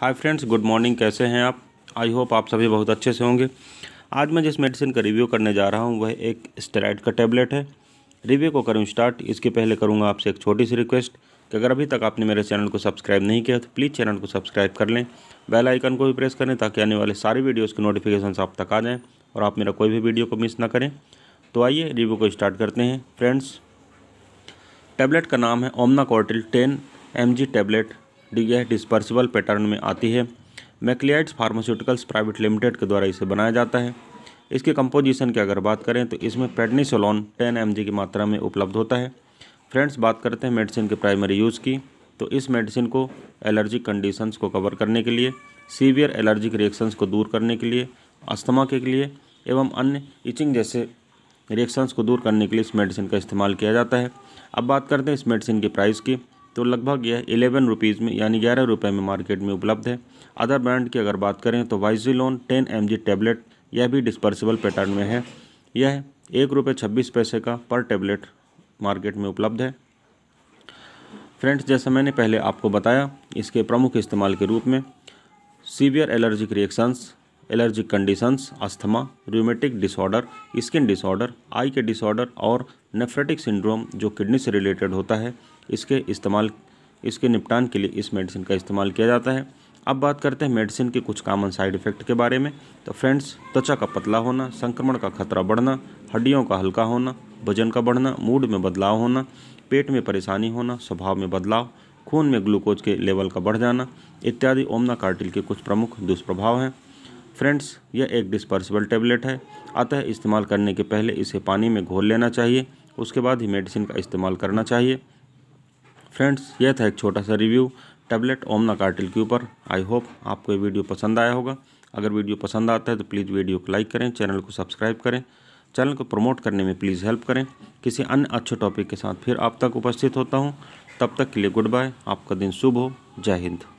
hi friends good morning कैसे हैं आप आई होप आप सभी बहुत अच्छे से होंगे आज मैं जिस मेडिसिन का रिव्यू करने जा रहा हूं वह एक स्टेराइड का टैबलेट है रिव्यू को करूं स्टार्ट इसके पहले करूंगा आपसे एक छोटी सी रिक्वेस्ट कि अगर अभी तक आपने मेरे चैनल को सब्सक्राइब नहीं किया तो प्लीज़ चैनल को सब्सक्राइब कर लें बेल आइकन को भी प्रेस करें ताकि आने वाले सारी वीडियोज़ के नोटिफिकेशन आप तक आ जाएँ और आप मेरा कोई भी वीडियो को मिस ना करें तो आइए रिव्यू को स्टार्ट करते हैं फ्रेंड्स टैबलेट का नाम है Omnacortil ten M tablet यह डिस्पर्सिबल पैटर्न में आती है मैकलियाइट्स फार्मास्यूटिकल्स प्राइवेट लिमिटेड के द्वारा इसे बनाया जाता है इसके कंपोजिशन की अगर बात करें तो इसमें पेडनीसोलॉन टेन एम की मात्रा में उपलब्ध होता है फ्रेंड्स बात करते हैं मेडिसिन के प्राइमरी यूज़ की तो इस मेडिसिन को एलर्जिक कंडीशंस को कवर करने के लिए सीवियर एलर्जिक रिएक्शंस को दूर करने के लिए अस्थमा के लिए एवं अन्य इचिंग जैसे रिएक्शंस को दूर करने के लिए इस मेडिसिन का इस्तेमाल किया जाता है अब बात करते हैं इस मेडिसिन के प्राइस की तो लगभग यह एलेवन रुपीज़ में यानी ग्यारह रुपये में मार्केट में उपलब्ध है अदर ब्रांड की अगर बात करें तो Wysolone ten M G tablet यह भी डिस्पर्सिबल पैटर्न में है यह एक रुपये छब्बीस पैसे का पर टेबलेट मार्केट में उपलब्ध है फ्रेंड्स जैसा मैंने पहले आपको बताया इसके प्रमुख इस्तेमाल के रूप में severe allergic reactions allergic conditions asthma rheumatic disorder skin disorder eye के डिसऑर्डर और नेफ्रेटिक सिंड्रोम जो किडनी से रिलेटेड होता है इसके इस्तेमाल इसके निपटान के लिए इस मेडिसिन का इस्तेमाल किया जाता है अब बात करते हैं मेडिसिन के कुछ कामन साइड इफ़ेक्ट के बारे में तो फ्रेंड्स त्वचा का पतला होना संक्रमण का खतरा बढ़ना हड्डियों का हल्का होना वजन का बढ़ना मूड में बदलाव होना पेट में परेशानी होना स्वभाव में बदलाव खून में ग्लूकोज के लेवल का बढ़ जाना इत्यादि ओमना कार्टिल के कुछ प्रमुख दुष्प्रभाव हैं फ्रेंड्स यह एक डिस्पर्सिबल टेबलेट है अतः इस्तेमाल करने के पहले इसे पानी में घोल लेना चाहिए उसके बाद ही मेडिसिन का इस्तेमाल करना चाहिए फ्रेंड्स यह था एक छोटा सा रिव्यू टैबलेट ओमना कार्टिल के ऊपर आई होप आपको ये वीडियो पसंद आया होगा अगर वीडियो पसंद आता है तो प्लीज़ वीडियो को लाइक करें चैनल को सब्सक्राइब करें चैनल को प्रमोट करने में प्लीज़ हेल्प करें किसी अन्य अच्छे टॉपिक के साथ फिर आप तक उपस्थित होता हूँ तब तक के लिए गुड बाय आपका दिन शुभ हो जय हिंद